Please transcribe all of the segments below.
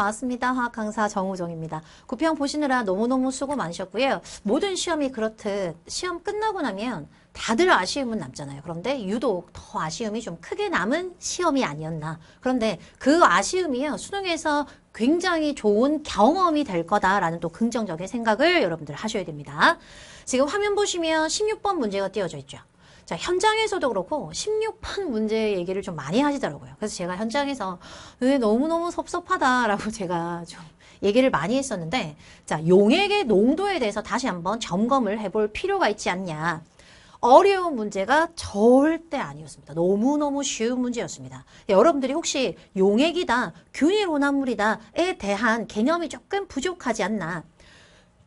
반갑습니다. 화학 강사 정우정입니다. 구평 보시느라 너무너무 수고 많으셨고요. 모든 시험이 그렇듯 시험 끝나고 나면 다들 아쉬움은 남잖아요. 그런데 유독 더 아쉬움이 좀 크게 남은 시험이 아니었나. 그런데 그 아쉬움이요. 수능에서 굉장히 좋은 경험이 될 거다라는 또 긍정적인 생각을 여러분들 하셔야 됩니다. 지금 화면 보시면 16번 문제가 띄워져 있죠. 자, 현장에서도 그렇고 16판 문제 얘기를 좀 많이 하시더라고요. 그래서 제가 현장에서 왜 너무너무 섭섭하다라고 제가 좀 얘기를 많이 했었는데 자, 용액의 농도에 대해서 다시 한번 점검을 해볼 필요가 있지 않냐. 어려운 문제가 절대 아니었습니다. 너무너무 쉬운 문제였습니다. 여러분들이 혹시 용액이다, 균일 혼합물이다에 대한 개념이 조금 부족하지 않나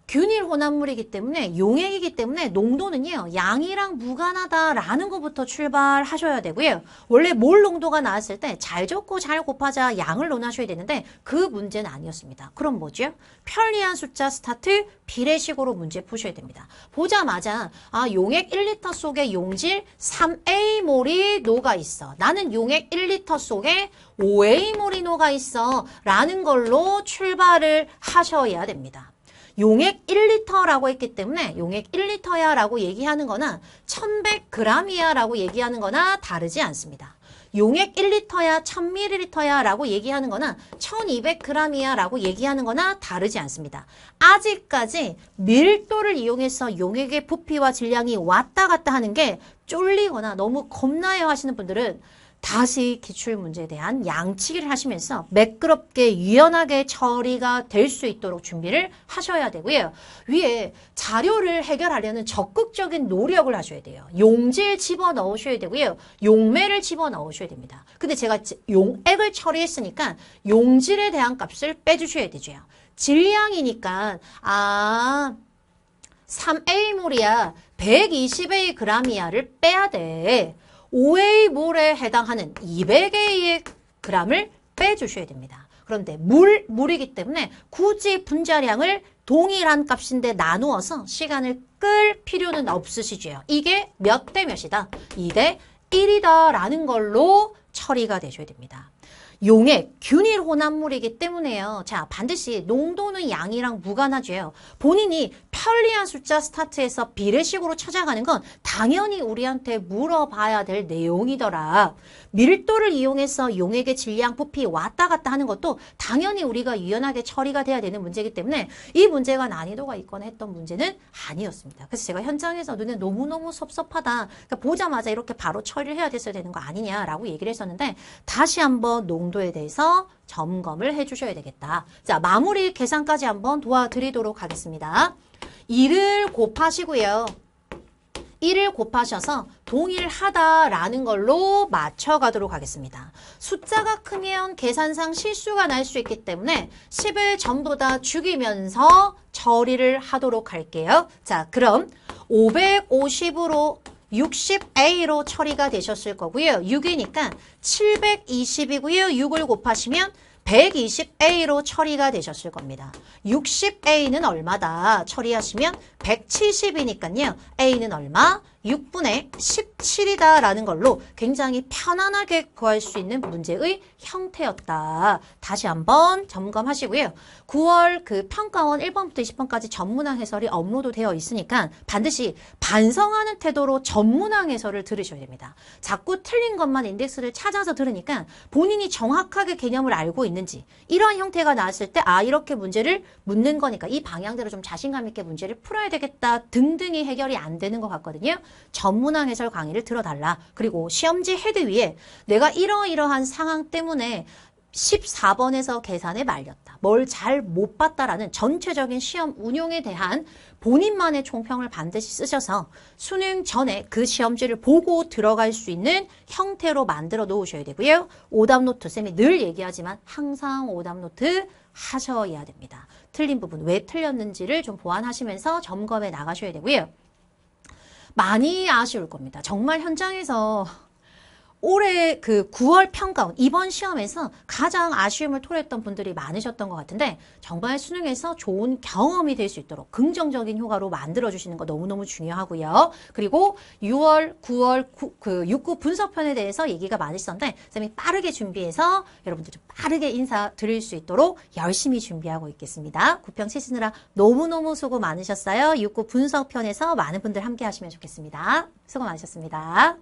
균일 혼합물이기 때문에 용액이기 때문에 농도는요 양이랑 무관하다라는 것부터 출발하셔야 되고요 원래 몰 농도가 나왔을 때 잘 적고 잘 곱하자 양을 논하셔야 되는데 그 문제는 아니었습니다 그럼 뭐죠? 편리한 숫자 스타트 비례식으로 문제 푸셔야 됩니다 보자마자 아 용액 1리터 속에 용질 3A몰이 녹아 있어 나는 용액 1리터 속에 5A몰이 녹아 있어 라는 걸로 출발을 하셔야 됩니다 용액 1리터라고 했기 때문에 용액 1리터야 라고 얘기하는 거나 1100g 이야 라고 얘기하는 거나 다르지 않습니다. 용액 1리터야 1000ml야 라고 얘기하는 거나 1200g이야 라고 얘기하는 거나 다르지 않습니다. 아직까지 밀도를 이용해서 용액의 부피와 질량이 왔다 갔다 하는 게 쫄리거나 너무 겁나요 하시는 분들은 다시 기출 문제에 대한 양치기를 하시면서 매끄럽게 유연하게 처리가 될 수 있도록 준비를 하셔야 되고요. 위에 자료를 해결하려는 적극적인 노력을 하셔야 돼요. 용지를 집어넣으셔야 되고요. 용매를 집어넣으셔야 됩니다. 근데 제가 용액을 처리했으니까 용질에 대한 값을 빼주셔야 되죠. 질량이니까 아... 3A몰이야 120Ag이야를 빼야 돼. 5의 몰에 해당하는 200의 그램을 빼주셔야 됩니다. 그런데 물, 물이기 때문에 굳이 분자량을 동일한 값인데 나누어서 시간을 끌 필요는 없으시죠. 이게 몇 대 몇이다. 2대 1이다라는 걸로 처리가 되셔야 됩니다. 용액, 균일 혼합물이기 때문에요. 자, 반드시 농도는 양이랑 무관하죠. 본인이 편리한 숫자 스타트에서 비례식으로 찾아가는 건 당연히 우리한테 물어봐야 될 내용이더라. 밀도를 이용해서 용액의 질량, 부피 왔다 갔다 하는 것도 당연히 우리가 유연하게 처리가 돼야 되는 문제이기 때문에 이 문제가 난이도가 있거나 했던 문제는 아니었습니다. 그래서 제가 현장에서 눈에 너무너무 섭섭하다. 그러니까 보자마자 이렇게 바로 처리를 해야 됐어야 되는 거 아니냐라고 얘기를 했었는데 다시 한번 농 정도에 대해서 점검을 해주셔야 되겠다. 자, 마무리 계산까지 한번 도와드리도록 하겠습니다. 2를 곱하시고요. 1을 곱하셔서 동일하다라는 걸로 맞춰가도록 하겠습니다. 숫자가 크면 계산상 실수가 날 수 있기 때문에 10을 전부 다 죽이면서 처리를 하도록 할게요. 자, 그럼 550으로 60A로 처리가 되셨을 거고요. 6이니까 720이고요. 6을 곱하시면 120A로 처리가 되셨을 겁니다. 60A는 얼마다 처리하시면 170이니까요. A는 얼마? 6분의 17이다 라는 걸로 굉장히 편안하게 구할 수 있는 문제의 형태였다. 다시 한번 점검하시고요. 9월 그 평가원 1번부터 20번까지 전문항 해설이 업로드 되어 있으니까 반드시 반성하는 태도로 전문항 해설을 들으셔야 됩니다. 자꾸 틀린 것만 인덱스를 찾아서 들으니까 본인이 정확하게 개념을 알고 있는지 이런 형태가 나왔을 때 아 이렇게 문제를 묻는 거니까 이 방향대로 좀 자신감 있게 문제를 풀어야 되겠다 등등이 해결이 안 되는 것 같거든요. 전문항 해설 강의를 들어달라. 그리고 시험지 헤드 위에 내가 이러이러한 상황 때문에 14번에서 계산에 말렸다. 뭘 잘 못 봤다라는 전체적인 시험 운용에 대한 본인만의 총평을 반드시 쓰셔서 수능 전에 그 시험지를 보고 들어갈 수 있는 형태로 만들어 놓으셔야 되고요. 오답노트 쌤이 늘 얘기하지만 항상 오답노트 하셔야 됩니다. 틀린 부분, 왜 틀렸는지를 좀 보완하시면서 점검해 나가셔야 되고요. 많이 아쉬울 겁니다. 정말 현장에서 올해 그 9월 평가원 이번 시험에서 가장 아쉬움을 토했던 로 분들이 많으셨던 것 같은데 정말 수능에서 좋은 경험이 될 수 있도록 긍정적인 효과로 만들어주시는 거 너무너무 중요하고요. 그리고 6월, 9월 9, 그 6구 분석편에 대해서 얘기가 많으셨는데선생님이 빠르게 준비해서 여러분들 좀 빠르게 인사드릴 수 있도록 열심히 준비하고 있겠습니다. 구평 치시느라 너무너무 수고 많으셨어요. 6구 분석편에서 많은 분들 함께 하시면 좋겠습니다. 수고 많으셨습니다.